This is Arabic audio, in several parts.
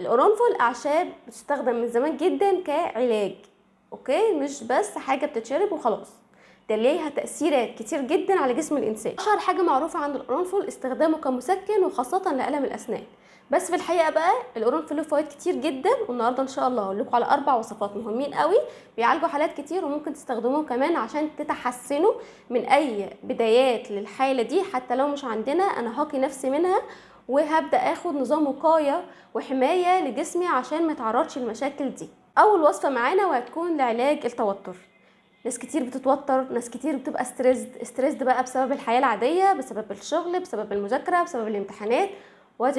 القرنفل اعشاب بتستخدم من زمان جدا كعلاج اوكي مش بس حاجه بتتشرب وخلاص ده ليها تاثيرات كتير جدا على جسم الانسان اشهر حاجه معروفه عند القرنفل استخدامه كمسكن وخاصه لالم الاسنان بس في الحقيقه بقى القرنفل له فوائد كتير جدا والنهارده ان شاء الله هقول لكم على اربع وصفات مهمين قوي بيعالجوا حالات كتير وممكن تستخدموهم كمان عشان تتحسنوا من اي بدايات للحاله دي حتى لو مش عندنا انا هاقي نفسي منها وهبدا اخد نظام وقايه وحمايه لجسمي عشان ما اتعرضش للمشاكل دي اول وصفه معانا وهتكون لعلاج التوتر ناس كتير بتتوتر ناس كتير بتبقى ستريسد ستريسد بقى بسبب الحياه العاديه بسبب الشغل بسبب المذاكره بسبب الامتحانات وات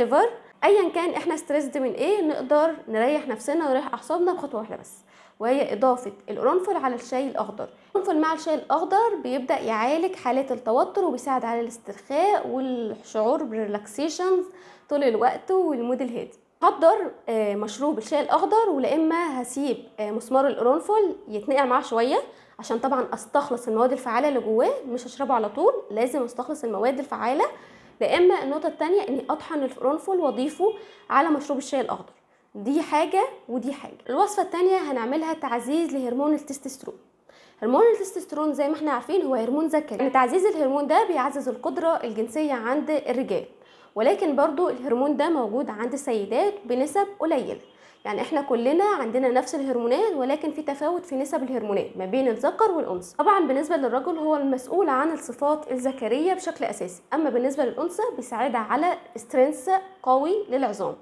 ايا كان احنا ستريسد من ايه نقدر نريح نفسنا ونريح اعصابنا بخطوه واحده بس وهي اضافه القرنفل على الشاي الاخضر القرنفل مع الشاي الاخضر بيبدا يعالج حالات التوتر وبيساعد على الاسترخاء والشعور بالريلاكسيشن طول الوقت والمود الهادي هحضر آه، مشروب الشاي الاخضر ولا اما هسيب آه، مسمار القرنفل يتنقع معاه شويه عشان طبعا استخلص المواد الفعاله اللي جواه مش هشربه على طول لازم استخلص المواد الفعاله لا اما النقطه الثانيه اني اطحن القرنفل واضيفه على مشروب الشاي الاخضر دي حاجه ودي حاجه الوصفه الثانيه هنعملها تعزيز لهرمون التستوستيرون هرمون التستوستيرون زي ما احنا عارفين هو هرمون ذكري يعني تعزيز الهرمون ده بيعزز القدره الجنسيه عند الرجال ولكن برضو الهرمون ده موجود عند السيدات بنسب قليله يعني احنا كلنا عندنا نفس الهرمونات ولكن في تفاوت في نسب الهرمونات ما بين الذكر والانثى طبعا بالنسبه للرجل هو المسؤول عن الصفات الذكريه بشكل اساسي اما بالنسبه للانثى بيساعدها على سترينث قوي للعظام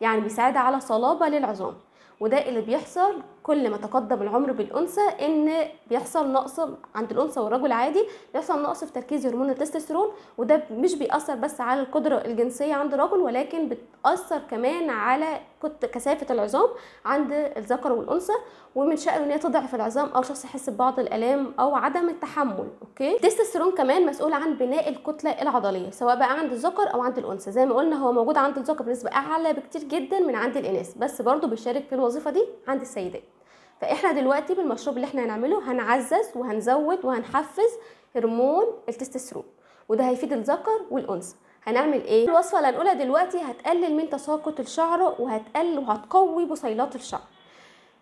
يعني بيساعدها على صلابه للعظام وده اللي بيحصل كل ما تقدم العمر بالانثى ان بيحصل نقص عند الانثى والرجل عادي بيحصل نقص في تركيز هرمون التستوستيرون وده مش بيأثر بس على القدره الجنسيه عند الرجل ولكن بتأثر كمان على كثافه العظام عند الذكر والانثى ومن شأنه ان هي تضعف العظام او شخص يحس ببعض الالام او عدم التحمل اوكي التستوستيرون كمان مسؤول عن بناء الكتله العضليه سواء بقى عند الذكر او عند الانثى زي ما قلنا هو موجود عند الذكر بنسبه اعلى بكتير جدا من عند الاناث بس برضه بيشارك في الوظيفه دي عند السيدات فاحنا دلوقتي بالمشروب اللي احنا هنعمله هنعزز وهنزود وهنحفز هرمون التستوستيرون وده هيفيد الذكر والانثى هنعمل ايه الوصفه اللي هنقولها دلوقتي هتقلل من تساقط الشعر وهتقل وهتقوي بصيلات الشعر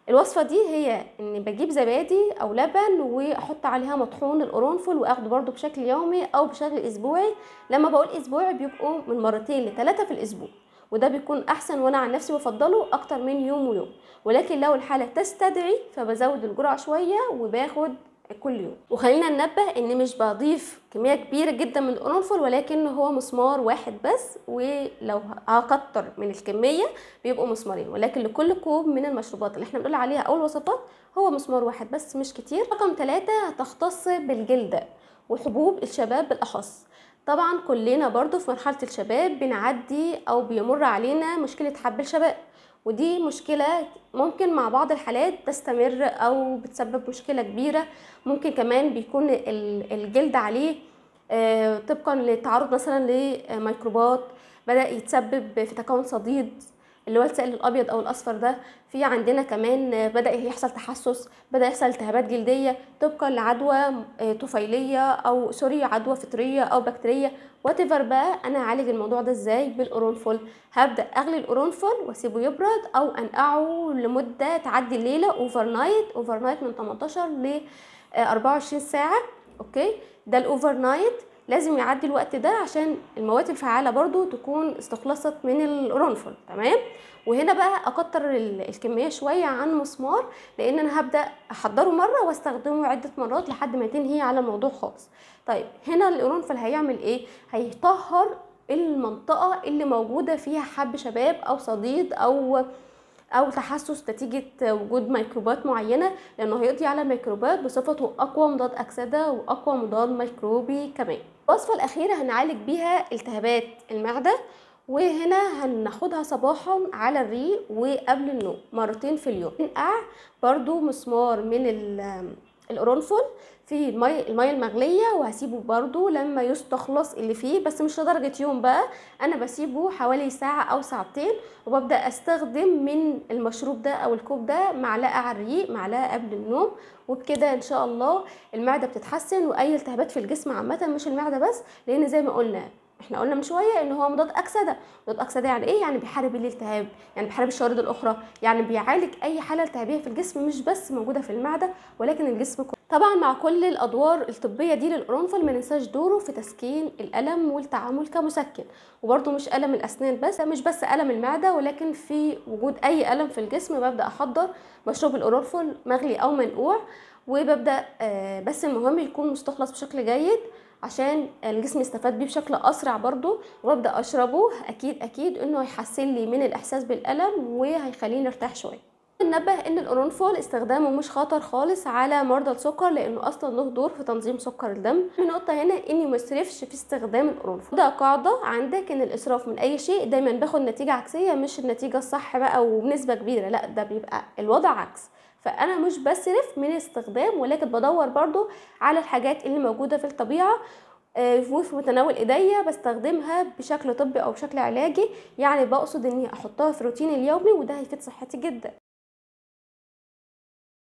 الوصفه دي هي ان بجيب زبادي او لبن واحط عليها مطحون القرنفل واخده برده بشكل يومي او بشكل اسبوعي لما بقول اسبوعي بيبقوا من مرتين لثلاثه في الاسبوع وده بيكون احسن وانا عن نفسي بفضله اكتر من يوم ويوم ولكن لو الحاله تستدعي فبزود الجرعه شويه وباخد كل يوم وخلينا ننبه ان مش بضيف كميه كبيره جدا من القرنفل ولكن هو مسمار واحد بس ولو هكتر من الكميه بيبقوا مسمارين ولكن لكل كوب من المشروبات اللي احنا بنقول عليها او الوصفات هو مسمار واحد بس مش كتير رقم ثلاثة هتختص بالجلد وحبوب الشباب بالاخص طبعا كلنا برضو في مرحله الشباب بنعدي او بيمر علينا مشكله حب الشباب ودي مشكلة ممكن مع بعض الحالات تستمر أو بتسبب مشكلة كبيرة ممكن كمان بيكون الجلد عليه آه، طبقا للتعرض مثلا لميكروبات بدأ يتسبب في تكون صديد اللي هو السائل الابيض او الاصفر ده في عندنا كمان بدا يحصل تحسس بدا يحصل التهابات جلديه طبقا لعدوى آه، طفيليه او سوري عدوى فطريه او بكتيريه وات بقى انا هعالج الموضوع ده ازاي بالقرنفل هبدا اغلي القرنفل واسيبه يبرد او انقعه لمده تعدي الليله اوفر نايت اوفر نايت من 18 ل 24 آه، ساعه اوكي ده الاوفر نايت لازم يعدي الوقت ده عشان المواد الفعاله برضو تكون استخلصت من القرنفل تمام وهنا بقى اكتر الكميه شويه عن مسمار لان انا هبدا احضره مره واستخدمه عده مرات لحد ما تنهي على الموضوع خالص طيب هنا القرنفل هيعمل ايه هيطهر المنطقه اللي موجوده فيها حب شباب او صديد او او تحسس نتيجه وجود ميكروبات معينه لانه هيقضي على ميكروبات بصفته اقوى مضاد اكسده واقوى مضاد ميكروبي كمان الوصفه الاخيره هنعالج بيها التهابات المعده وهنا هناخدها صباحا على الريق وقبل النوم مرتين في اليوم نقع برضو مسمار من القرنفل في المية, المية المغلية وهسيبه برده لما يستخلص اللي فيه بس مش لدرجة يوم بقى أنا بسيبه حوالي ساعة أو ساعتين وببدأ أستخدم من المشروب ده أو الكوب ده معلقة على الريق معلقة قبل النوم وبكده إن شاء الله المعدة بتتحسن وأي التهابات في الجسم عامة مش المعدة بس لأن زي ما قلنا احنا قلنا من شويه ان هو مضاد اكسده مضاد اكسده يعني ايه يعني بيحارب الالتهاب يعني بيحارب الشوارد الاخرى يعني بيعالج اي حاله التهابيه في الجسم مش بس موجوده في المعده ولكن الجسم كله طبعا مع كل الادوار الطبيه دي للقرنفل ما ننساش دوره في تسكين الالم والتعامل كمسكن وبرده مش الم الاسنان بس مش بس الم المعده ولكن في وجود اي الم في الجسم ببدا احضر مشروب القرنفل مغلي او منقوع وببدا آه، بس المهم يكون مستخلص بشكل جيد عشان الجسم يستفاد بيه بشكل اسرع برضو وابدا اشربه اكيد اكيد انه هيحسن لي من الاحساس بالالم وهيخليني ارتاح شويه ننبه ان القرنفل استخدامه مش خطر خالص على مرضى السكر لانه اصلا له دور في تنظيم سكر الدم النقطه هنا اني ما اسرفش في استخدام القرنفل ده قاعده عندك ان الاسراف من اي شيء دايما باخد نتيجه عكسيه مش النتيجه الصح بقى وبنسبه كبيره لا ده بيبقى الوضع عكس فانا مش بسرف من استخدام ولكن بدور برضو على الحاجات اللي موجوده في الطبيعه آه، في متناول ايديا بستخدمها بشكل طبي او بشكل علاجي يعني بقصد اني احطها في روتيني اليومي وده هيفيد صحتي جدا